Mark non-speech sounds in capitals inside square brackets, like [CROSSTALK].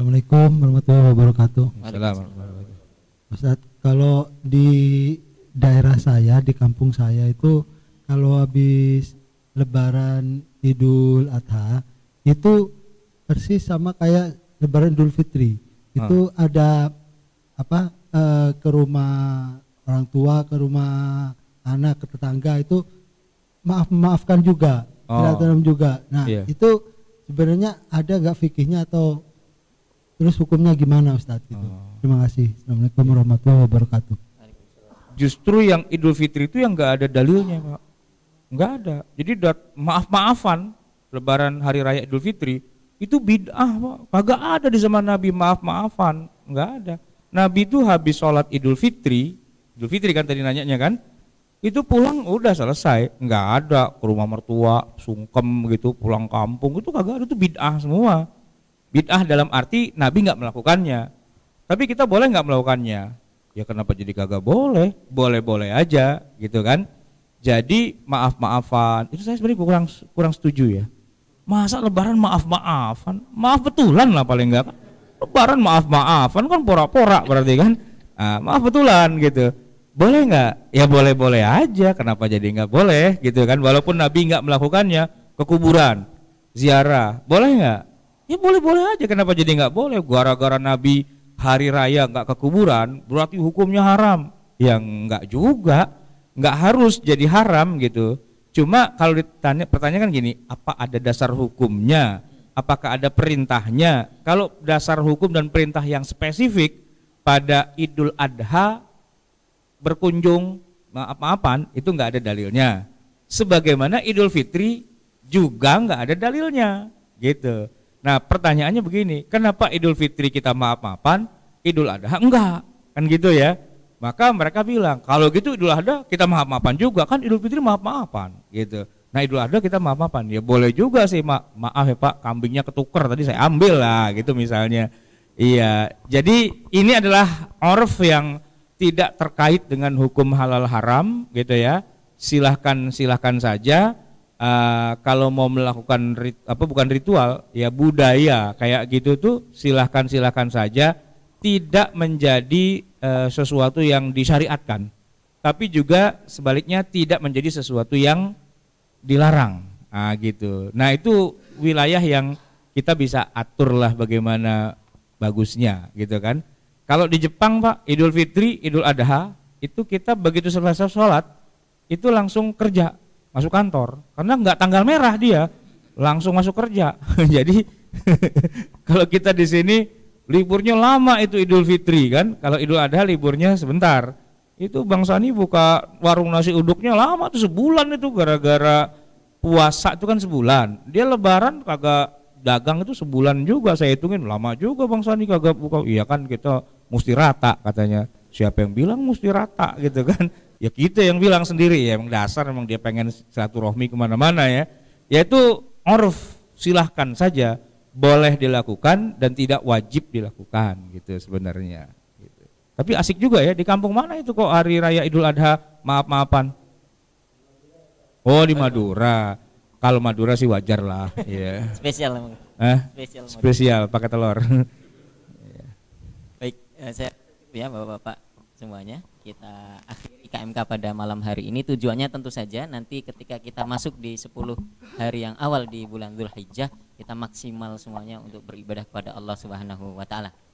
Assalamualaikum warahmatullahi wabarakatuh. Assalamualaikum. Ustaz, kalau di daerah saya, di kampung saya itu kalau habis lebaran Idul Adha itu persis sama kayak lebaran Idul Fitri. Itu hmm. ada apa E, ke rumah orang tua, ke rumah anak, ke tetangga itu maaf-maafkan juga, oh. juga. Nah, yeah. itu sebenarnya ada gak fikihnya atau terus hukumnya gimana Ustadz gitu. Oh. Terima kasih. Assalamualaikum warahmatullahi wabarakatuh. Justru yang Idul Fitri itu yang nggak ada dalilnya, Pak. Nggak ada. Jadi maaf-maafan Lebaran Hari Raya Idul Fitri itu bid'ah, Pak. Kagak ada di zaman Nabi maaf-maafan, nggak ada. Nabi itu habis sholat Idul Fitri, Idul Fitri kan tadi nanyanya kan, itu pulang udah selesai, nggak ada ke rumah mertua, sungkem gitu, pulang kampung itu kagak ada itu bid'ah semua Bid'ah dalam arti Nabi nggak melakukannya. Tapi kita boleh nggak melakukannya? Ya kenapa jadi kagak boleh? Boleh-boleh aja gitu kan. Jadi maaf-maafan itu saya sebenarnya kurang kurang setuju ya. Masa lebaran maaf-maafan? Maaf betulan lah paling enggak kan? Lebaran maaf-maafan kan porak-porak berarti kan. Nah, maaf betulan gitu boleh nggak? Ya boleh-boleh aja. Kenapa jadi nggak boleh gitu kan? Walaupun Nabi nggak melakukannya, kekuburan, ziarah, boleh nggak? Ya boleh-boleh aja kenapa jadi nggak boleh? Gara-gara Nabi hari raya nggak ke kuburan berarti hukumnya haram. Yang nggak juga, nggak harus jadi haram gitu. Cuma kalau ditanya pertanyaan gini, apa ada dasar hukumnya? Apakah ada perintahnya? Kalau dasar hukum dan perintah yang spesifik pada Idul Adha berkunjung maaf-maafan itu nggak ada dalilnya. Sebagaimana Idul Fitri juga nggak ada dalilnya gitu. Nah pertanyaannya begini, kenapa Idul Fitri kita maaf-maafan, Idul Adha enggak? Kan gitu ya. Maka mereka bilang, kalau gitu Idul Adha kita maaf-maafan juga, kan Idul Fitri maaf-maafan gitu. Nah Idul Adha kita maaf-maafan, ya boleh juga sih, ma maaf ya Pak, kambingnya ketuker tadi saya ambil lah gitu misalnya. Iya, jadi ini adalah orf yang tidak terkait dengan hukum halal haram gitu ya. Silahkan silahkan saja uh, kalau mau melakukan rit, apa bukan ritual ya budaya kayak gitu tuh silahkan silahkan saja tidak menjadi uh, sesuatu yang disyariatkan tapi juga sebaliknya tidak menjadi sesuatu yang dilarang nah, gitu nah itu wilayah yang kita bisa aturlah bagaimana bagusnya gitu kan kalau di Jepang pak Idul Fitri Idul Adha itu kita begitu selesai sholat itu langsung kerja masuk kantor karena nggak tanggal merah dia langsung masuk kerja [LAUGHS] jadi [LAUGHS] kalau kita di sini liburnya lama itu Idul Fitri kan kalau Idul Adha liburnya sebentar itu Bang Sani buka warung nasi uduknya lama tuh sebulan itu gara-gara puasa itu kan sebulan dia lebaran kagak dagang itu sebulan juga saya hitungin lama juga Bang Sani kagak buka iya kan kita mesti rata katanya siapa yang bilang mesti rata gitu kan ya kita gitu yang bilang sendiri ya emang dasar emang dia pengen satu rohmi kemana-mana ya yaitu orf silahkan saja boleh dilakukan dan tidak wajib dilakukan gitu sebenarnya gitu. tapi asik juga ya di kampung mana itu kok hari raya idul adha maaf-maafan oh di Madura kalau Madura sih wajar lah [LAUGHS] ya spesial eh? spesial, spesial pakai telur [LAUGHS] iya. baik eh, saya ya bapak-bapak semuanya kita akhiri KMK pada malam hari ini tujuannya tentu saja nanti ketika kita masuk di 10 hari yang awal di bulan Dzulhijjah kita maksimal semuanya untuk beribadah kepada Allah Subhanahu wa taala.